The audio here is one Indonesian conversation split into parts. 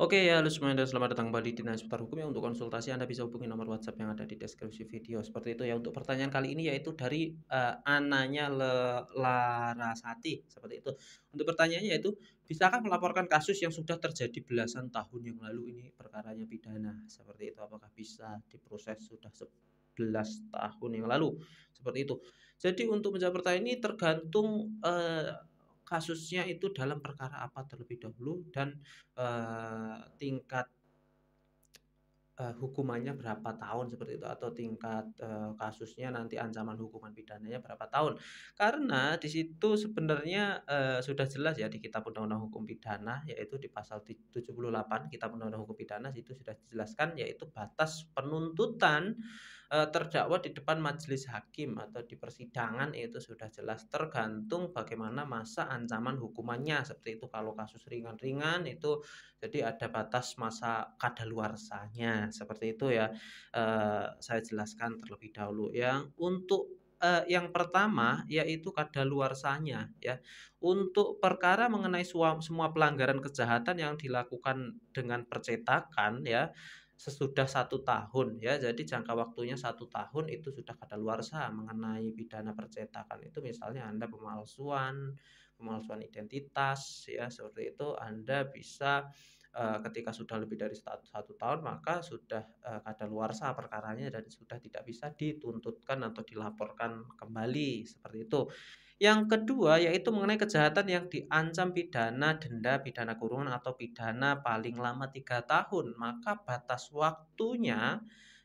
Oke ya, halo semuanya dan selamat datang kembali di Nanya Seputar Hukum ya. Untuk konsultasi Anda bisa hubungi nomor WhatsApp yang ada di deskripsi video. Seperti itu ya. Untuk pertanyaan kali ini yaitu dari uh, Ananya Larasati. Seperti itu. Untuk pertanyaannya yaitu, bisakah melaporkan kasus yang sudah terjadi belasan tahun yang lalu ini perkaranya pidana? Seperti itu. Apakah bisa diproses sudah 11 tahun yang lalu? Seperti itu. Jadi untuk menjawab pertanyaan ini tergantung uh, kasusnya itu dalam perkara apa terlebih dahulu dan uh, tingkat uh, hukumannya berapa tahun seperti itu atau tingkat uh, kasusnya nanti ancaman hukuman pidananya berapa tahun karena di situ sebenarnya uh, sudah jelas ya di kitab undang-undang hukum pidana yaitu di pasal 78 kitab undang-undang hukum pidana itu sudah dijelaskan yaitu batas penuntutan Eh, terdakwa di depan majelis hakim atau di persidangan itu sudah jelas tergantung bagaimana masa ancaman hukumannya seperti itu kalau kasus ringan-ringan itu jadi ada batas masa kadaluarsanya seperti itu ya eh, saya jelaskan terlebih dahulu yang untuk eh, yang pertama yaitu kadaluarsanya ya. Untuk perkara mengenai semua pelanggaran kejahatan yang dilakukan dengan percetakan ya sesudah satu tahun ya jadi jangka waktunya satu tahun itu sudah luar sah mengenai pidana percetakan itu misalnya anda pemalsuan pemalsuan identitas ya seperti itu anda bisa eh, ketika sudah lebih dari satu, satu tahun maka sudah eh, luar sah perkaranya dan sudah tidak bisa dituntutkan atau dilaporkan kembali seperti itu yang kedua yaitu mengenai kejahatan yang diancam pidana denda, pidana kurungan atau pidana paling lama tiga tahun, maka batas waktunya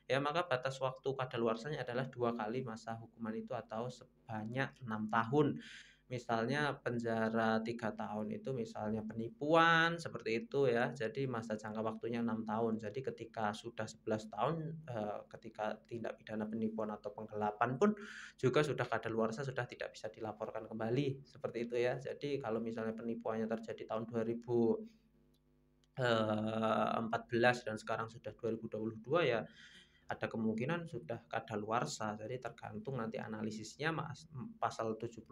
ya maka batas waktu kadaluarsanya adalah dua kali masa hukuman itu atau sebanyak enam tahun misalnya penjara tiga tahun itu misalnya penipuan seperti itu ya jadi masa jangka waktunya enam tahun jadi ketika sudah 11 tahun eh, ketika tindak pidana penipuan atau penggelapan pun juga sudah sah, sudah tidak bisa dilaporkan kembali seperti itu ya jadi kalau misalnya penipuannya terjadi tahun 2000 14 eh, dan sekarang sudah 2022 ya ada kemungkinan sudah kadaluarsa. Jadi tergantung nanti analisisnya mas, pasal 78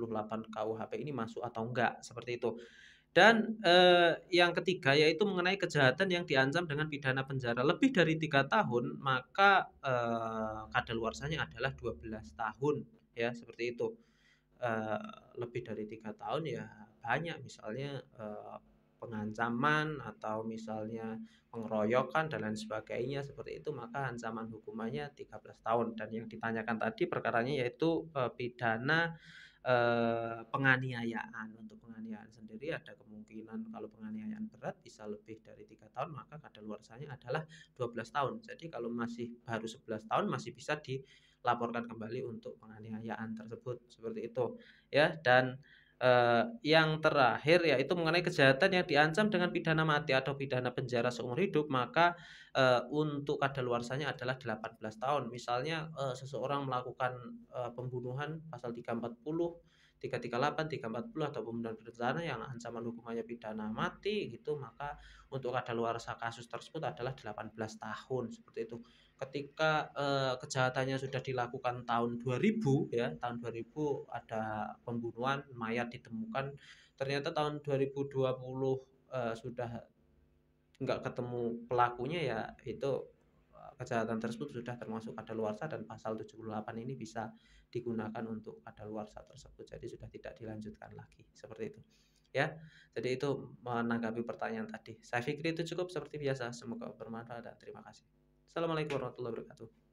KUHP ini masuk atau enggak seperti itu. Dan eh, yang ketiga yaitu mengenai kejahatan yang diancam dengan pidana penjara lebih dari tiga tahun, maka eh, kadaluarsanya adalah 12 tahun ya seperti itu. Eh, lebih dari tiga tahun ya banyak misalnya eh, pengancaman atau misalnya pengeroyokan dan lain sebagainya seperti itu maka ancaman hukumannya 13 tahun dan yang ditanyakan tadi perkaranya yaitu e, pidana e, penganiayaan untuk penganiayaan sendiri ada kemungkinan kalau penganiayaan berat bisa lebih dari tiga tahun maka kadaluarsanya adalah 12 tahun jadi kalau masih baru 11 tahun masih bisa dilaporkan kembali untuk penganiayaan tersebut seperti itu ya dan Uh, yang terakhir yaitu mengenai kejahatan yang diancam dengan pidana mati atau pidana penjara seumur hidup maka uh, untuk kadaluarsanya adalah 18 tahun. Misalnya uh, seseorang melakukan pembunuhan pasal 340 338, 340 atau pembunuhan berencana yang ancaman hukumannya pidana mati gitu, maka untuk ada luar kasus tersebut adalah 18 tahun seperti itu. Ketika eh, kejahatannya sudah dilakukan tahun 2000 ya, tahun 2000 ada pembunuhan mayat ditemukan. Ternyata tahun 2020 eh, sudah nggak ketemu pelakunya ya itu kejahatan tersebut sudah termasuk ada sah dan pasal 78 ini bisa digunakan untuk ada sah tersebut. Jadi sudah tidak dilanjutkan lagi. Seperti itu. Ya. Jadi itu menanggapi pertanyaan tadi. Saya pikir itu cukup seperti biasa. Semoga bermanfaat dan terima kasih. Assalamualaikum warahmatullahi wabarakatuh.